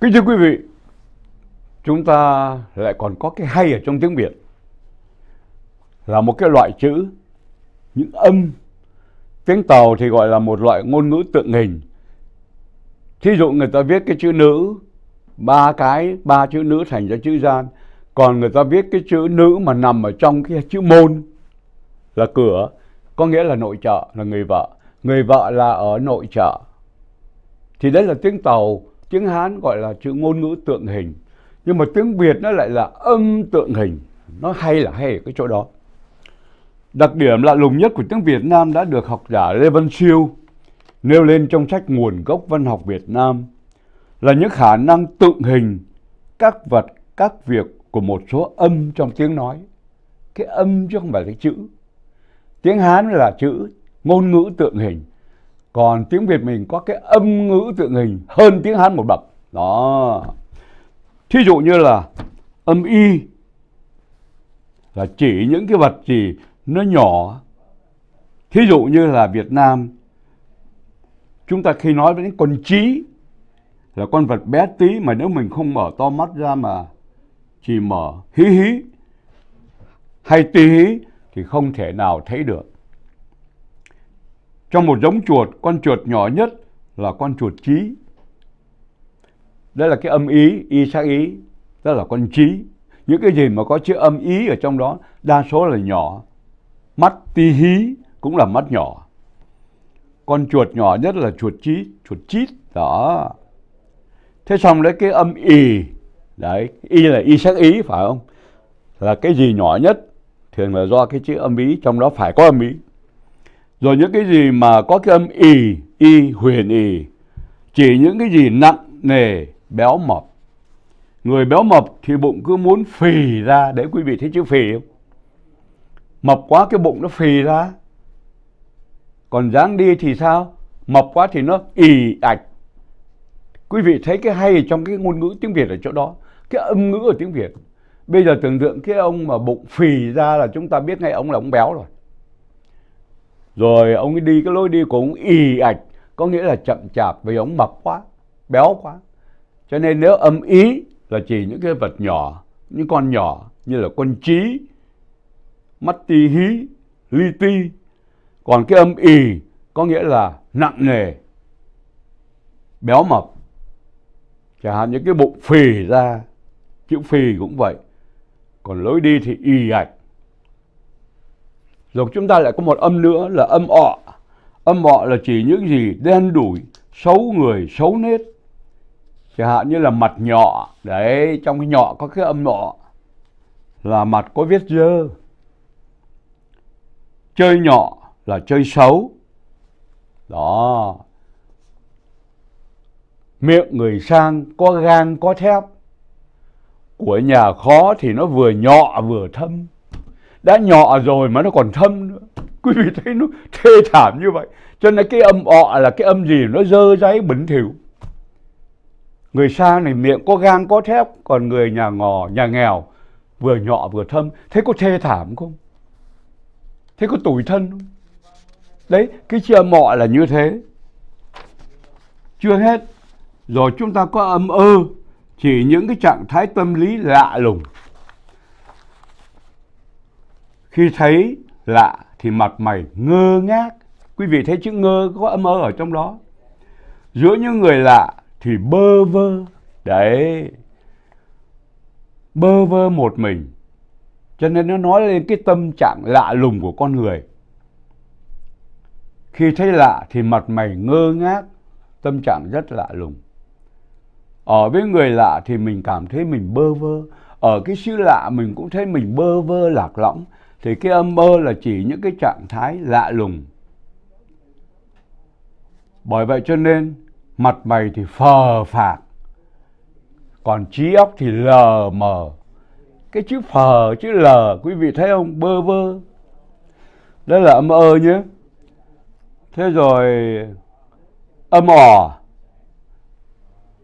Kính thưa quý vị, chúng ta lại còn có cái hay ở trong tiếng Việt là một cái loại chữ, những âm. Tiếng Tàu thì gọi là một loại ngôn ngữ tượng hình. Thí dụ người ta viết cái chữ nữ, ba cái, ba chữ nữ thành ra chữ gian. Còn người ta viết cái chữ nữ mà nằm ở trong cái chữ môn là cửa, có nghĩa là nội trợ, là người vợ. Người vợ là ở nội trợ. Thì đấy là tiếng Tàu tiếng Hán gọi là chữ ngôn ngữ tượng hình nhưng mà tiếng Việt nó lại là âm tượng hình nó hay là hay ở cái chỗ đó đặc điểm lạ lùng nhất của tiếng Việt Nam đã được học giả Lê Văn Siêu nêu lên trong sách nguồn gốc văn học Việt Nam là những khả năng tượng hình các vật các việc của một số âm trong tiếng nói cái âm chứ không phải là chữ tiếng Hán là chữ ngôn ngữ tượng hình còn tiếng Việt mình có cái âm ngữ tượng hình hơn tiếng Hán một bậc đó thí dụ như là âm y là chỉ những cái vật gì nó nhỏ thí dụ như là Việt Nam chúng ta khi nói đến con trí là con vật bé tí mà nếu mình không mở to mắt ra mà chỉ mở hí hí hay tí hí thì không thể nào thấy được trong một giống chuột, con chuột nhỏ nhất là con chuột trí. Đây là cái âm ý, y sắc ý, đó là con trí. Những cái gì mà có chữ âm ý ở trong đó, đa số là nhỏ. Mắt ti hí cũng là mắt nhỏ. Con chuột nhỏ nhất là chuột trí, chuột chít, đó. Thế xong đấy cái âm y, đấy, y là y sắc ý phải không? Là cái gì nhỏ nhất, thường là do cái chữ âm ý, trong đó phải có âm ý. Rồi những cái gì mà có cái âm ì, y, huyền ì. Chỉ những cái gì nặng nề, béo mập. Người béo mập thì bụng cứ muốn phì ra. Đấy quý vị thấy chữ phì không? Mập quá cái bụng nó phì ra. Còn dáng đi thì sao? Mập quá thì nó ì ạch. Quý vị thấy cái hay trong cái ngôn ngữ tiếng Việt ở chỗ đó. Cái âm ngữ ở tiếng Việt. Bây giờ tưởng tượng cái ông mà bụng phì ra là chúng ta biết ngay ông là ông béo rồi rồi ông ấy đi cái lối đi cũng ông ì ạch có nghĩa là chậm chạp vì ông mập quá béo quá cho nên nếu âm ý là chỉ những cái vật nhỏ những con nhỏ như là con trí mắt ti hí ly ti còn cái âm ì có nghĩa là nặng nề béo mập chẳng hạn những cái bụng phì ra chữ phì cũng vậy còn lối đi thì ì ạch rồi chúng ta lại có một âm nữa là âm ọ. Âm ọ là chỉ những gì đen đủi, xấu người, xấu nết. Chẳng hạn như là mặt nhọ. Đấy, trong cái nhọ có cái âm ọ là mặt có viết dơ. Chơi nhọ là chơi xấu. Đó. Miệng người sang có gan có thép. Của nhà khó thì nó vừa nhọ vừa thâm đã nhỏ rồi mà nó còn thâm nữa quý vị thấy nó thê thảm như vậy cho nên cái âm ọ là cái âm gì nó dơ dáy bẩn thỉu người xa này miệng có gang có thép còn người nhà ngò nhà nghèo vừa nhọ vừa thâm thế có thê thảm không thế có tủi thân không đấy cái chia âm ọ là như thế chưa hết rồi chúng ta có âm ơ chỉ những cái trạng thái tâm lý lạ lùng khi thấy lạ thì mặt mày ngơ ngác. Quý vị thấy chữ ngơ có âm ơ ở trong đó. Giữa những người lạ thì bơ vơ. Đấy. Bơ vơ một mình. Cho nên nó nói lên cái tâm trạng lạ lùng của con người. Khi thấy lạ thì mặt mày ngơ ngác, tâm trạng rất lạ lùng. Ở với người lạ thì mình cảm thấy mình bơ vơ. Ở cái xứ lạ mình cũng thấy mình bơ vơ lạc lõng thì cái âm mơ là chỉ những cái trạng thái lạ lùng bởi vậy cho nên mặt mày thì phờ phạc còn trí óc thì lờ mờ cái chữ phờ chữ lờ quý vị thấy không bơ vơ đó là âm ơ nhé thế rồi âm ò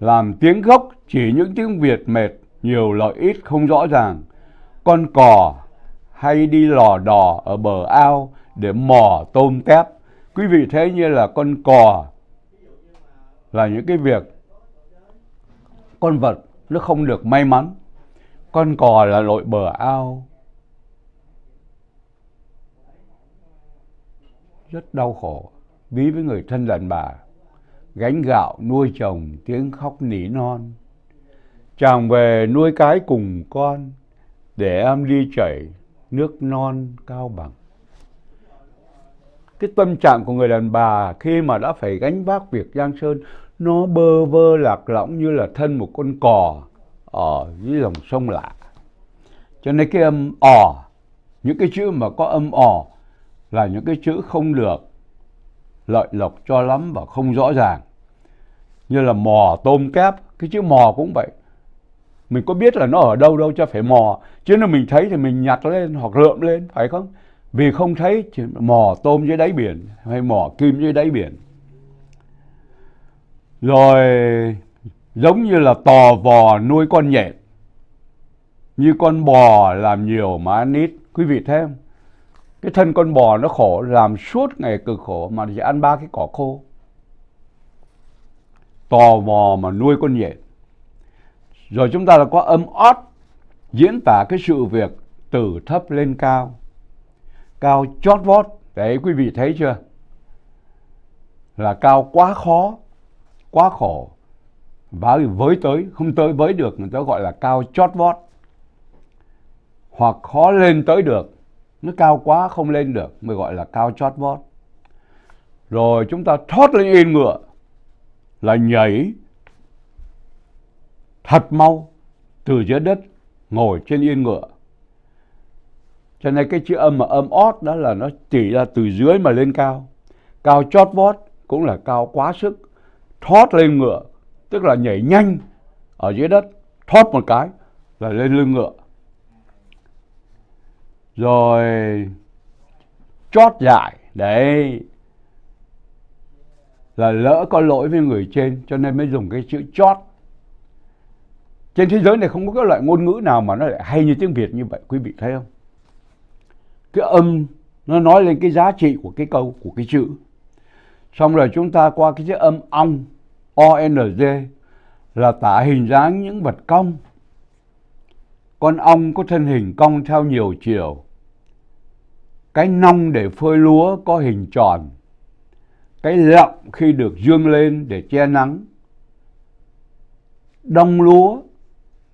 làm tiếng gốc chỉ những tiếng việt mệt nhiều lợi ít không rõ ràng con cò hay đi lò đò ở bờ ao để mò tôm tép. Quý vị thấy như là con cò là những cái việc con vật nó không được may mắn. Con cò là lội bờ ao rất đau khổ ví với người thân đàn bà gánh gạo nuôi chồng tiếng khóc nỉ non chàng về nuôi cái cùng con để em đi chảy nước non cao bằng cái tâm trạng của người đàn bà khi mà đã phải gánh vác việc giang sơn nó bơ vơ lạc lõng như là thân một con cò ở dưới dòng sông lạ cho nên cái âm ò, những cái chữ mà có âm ò là những cái chữ không được lợi lộc cho lắm và không rõ ràng như là mò tôm kép cái chữ mò cũng vậy mình có biết là nó ở đâu đâu cho phải mò chứ nếu mình thấy thì mình nhặt lên hoặc lượm lên phải không vì không thấy thì mò tôm dưới đáy biển hay mò kim dưới đáy biển rồi giống như là tò vò nuôi con nhện như con bò làm nhiều mà ăn ít quý vị thêm cái thân con bò nó khổ làm suốt ngày cực khổ mà chỉ ăn ba cái cỏ khô tò vò mà nuôi con nhện rồi chúng ta là có âm ót diễn tả cái sự việc từ thấp lên cao. Cao chót vót. Đấy quý vị thấy chưa? Là cao quá khó, quá khổ. Và với tới, không tới với được người ta gọi là cao chót vót. Hoặc khó lên tới được. Nó cao quá không lên được mới gọi là cao chót vót. Rồi chúng ta thoát lên yên ngựa là nhảy thật mau từ dưới đất ngồi trên yên ngựa. Cho nên cái chữ âm mà âm ót đó là nó chỉ ra từ dưới mà lên cao. Cao chót vót cũng là cao quá sức. Thoát lên ngựa, tức là nhảy nhanh ở dưới đất. Thoát một cái là lên lưng ngựa. Rồi chót dại, đấy. Là lỡ có lỗi với người trên cho nên mới dùng cái chữ chót trên thế giới này không có cái loại ngôn ngữ nào mà nó lại hay như tiếng Việt như vậy, quý vị thấy không? Cái âm nó nói lên cái giá trị của cái câu, của cái chữ. Xong rồi chúng ta qua cái chữ âm ong, O-N-G, là tả hình dáng những vật cong. Con ong có thân hình cong theo nhiều chiều. Cái nong để phơi lúa có hình tròn. Cái lọng khi được dương lên để che nắng. Đông lúa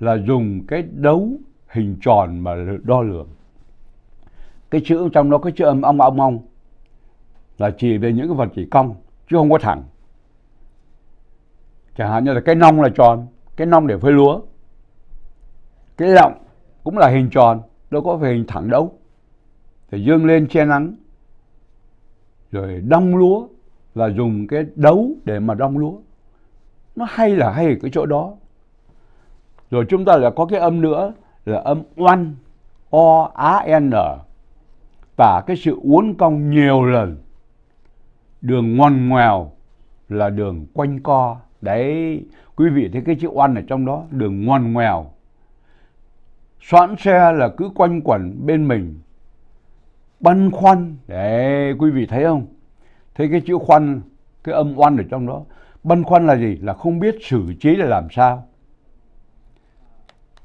là dùng cái đấu hình tròn mà đo lường cái chữ trong nó có chữ âm ông ông ong là chỉ về những cái vật chỉ cong chứ không có thẳng chẳng hạn như là cái nong là tròn cái nong để phơi lúa cái lọng cũng là hình tròn đâu có phải hình thẳng đâu phải dương lên che nắng rồi đong lúa là dùng cái đấu để mà đong lúa nó hay là hay ở cái chỗ đó rồi chúng ta lại có cái âm nữa là âm oan, o a n và cái sự uốn cong nhiều lần. Đường ngoằn ngoèo là đường quanh co. Đấy, quý vị thấy cái chữ oan ở trong đó, đường ngoằn ngoèo. Soạn xe là cứ quanh quẩn bên mình, băn khoăn. Đấy, quý vị thấy không? Thấy cái chữ khoăn, cái âm oan ở trong đó. Băn khoăn là gì? Là không biết xử trí là làm sao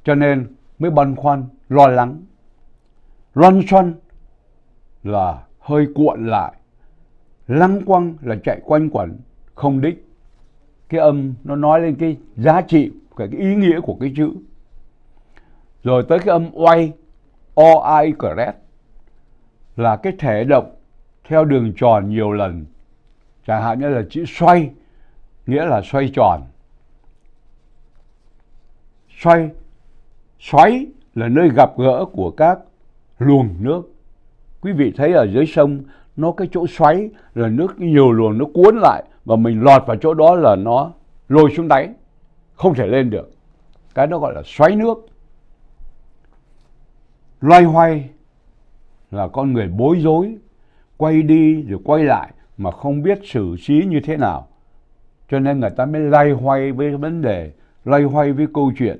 cho nên mới băn khoăn, lo lắng. Loan xoăn là hơi cuộn lại, lăng quăng là chạy quanh quẩn, không đích. Cái âm nó nói lên cái giá trị, cái ý nghĩa của cái chữ. Rồi tới cái âm oay, o i correct là cái thể động theo đường tròn nhiều lần. Chẳng hạn như là chữ xoay, nghĩa là xoay tròn. Xoay Xoáy là nơi gặp gỡ của các luồng nước. Quý vị thấy ở dưới sông nó cái chỗ xoáy là nước nhiều luồng nó cuốn lại và mình lọt vào chỗ đó là nó lôi xuống đáy, không thể lên được. Cái nó gọi là xoáy nước. Loay hoay là con người bối rối, quay đi rồi quay lại mà không biết xử trí như thế nào. Cho nên người ta mới loay hoay với vấn đề, loay hoay với câu chuyện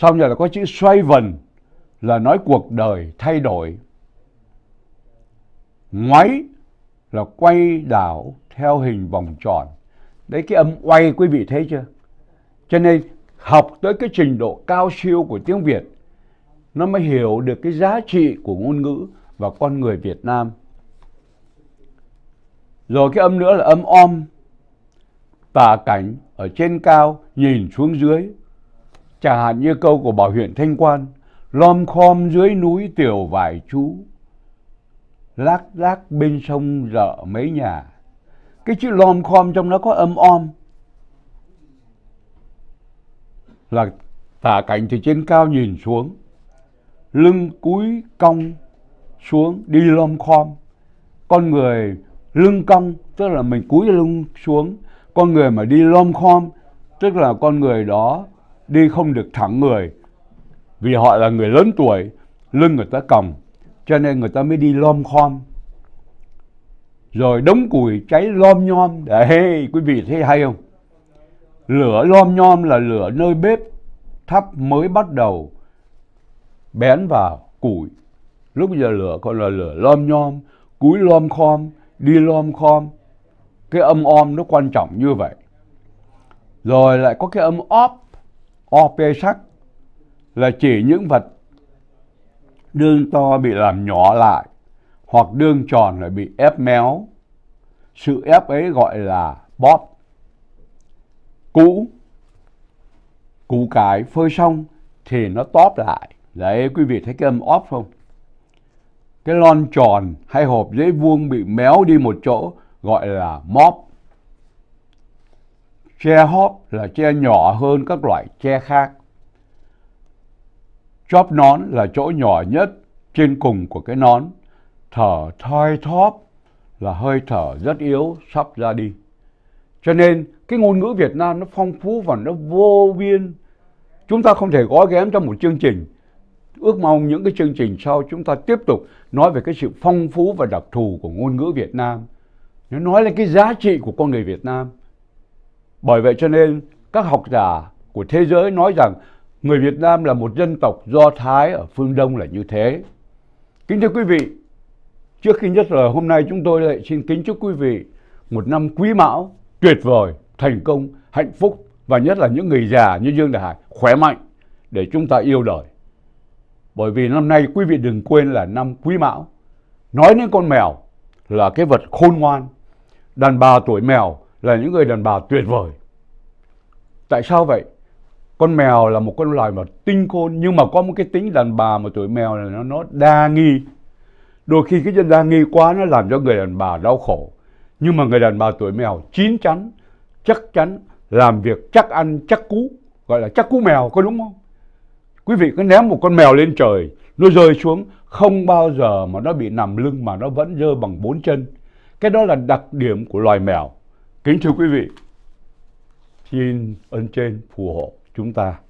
sau giờ là có chữ xoay vần là nói cuộc đời thay đổi. Ngoáy là quay đảo theo hình vòng tròn. Đấy cái âm quay quý vị thấy chưa? Cho nên học tới cái trình độ cao siêu của tiếng Việt nó mới hiểu được cái giá trị của ngôn ngữ và con người Việt Nam. Rồi cái âm nữa là âm om, tà cảnh ở trên cao nhìn xuống dưới Chẳng hạn như câu của Bảo huyện Thanh Quan, lom khom dưới núi tiểu vải chú, lác lác bên sông rợ mấy nhà. Cái chữ lom khom trong nó có âm om. Là tả cảnh từ trên cao nhìn xuống, lưng cúi cong xuống đi lom khom. Con người lưng cong tức là mình cúi lưng xuống, con người mà đi lom khom tức là con người đó đi không được thẳng người vì họ là người lớn tuổi lưng người ta còng cho nên người ta mới đi lom khom rồi đống củi cháy lom nhom đấy quý vị thấy hay không lửa lom nhom là lửa nơi bếp thắp mới bắt đầu bén vào củi lúc giờ lửa còn là lửa lom nhom cúi lom khom đi lom khom cái âm om nó quan trọng như vậy rồi lại có cái âm óp OP sắc là chỉ những vật đương to bị làm nhỏ lại hoặc đương tròn lại bị ép méo. Sự ép ấy gọi là bóp. Cũ, cũ cái phơi xong thì nó tóp lại. Đấy, quý vị thấy cái âm óp không? Cái lon tròn hay hộp giấy vuông bị méo đi một chỗ gọi là móp. Che hóp là che nhỏ hơn các loại che khác. Chóp nón là chỗ nhỏ nhất trên cùng của cái nón. Thở thoi thóp là hơi thở rất yếu sắp ra đi. Cho nên cái ngôn ngữ Việt Nam nó phong phú và nó vô biên. Chúng ta không thể gói ghém trong một chương trình. Ước mong những cái chương trình sau chúng ta tiếp tục nói về cái sự phong phú và đặc thù của ngôn ngữ Việt Nam. Nó nói lên cái giá trị của con người Việt Nam. Bởi vậy cho nên các học giả của thế giới nói rằng người Việt Nam là một dân tộc Do Thái ở phương Đông là như thế. Kính thưa quý vị, trước khi nhất lời hôm nay chúng tôi lại xin kính chúc quý vị một năm quý mão tuyệt vời, thành công, hạnh phúc và nhất là những người già như Dương Đại Hải khỏe mạnh để chúng ta yêu đời. Bởi vì năm nay quý vị đừng quên là năm quý mão. Nói đến con mèo là cái vật khôn ngoan. Đàn bà tuổi mèo là những người đàn bà tuyệt vời. Tại sao vậy? Con mèo là một con loài mà tinh khôn nhưng mà có một cái tính đàn bà mà tuổi mèo là nó nó đa nghi. Đôi khi cái đa nghi quá nó làm cho người đàn bà đau khổ. Nhưng mà người đàn bà tuổi mèo chín chắn, chắc chắn, làm việc chắc ăn, chắc cú, gọi là chắc cú mèo có đúng không? Quý vị cứ ném một con mèo lên trời, nó rơi xuống không bao giờ mà nó bị nằm lưng mà nó vẫn rơi bằng bốn chân. Cái đó là đặc điểm của loài mèo. Kính thưa quý vị, xin ơn trên phù hộ chúng ta.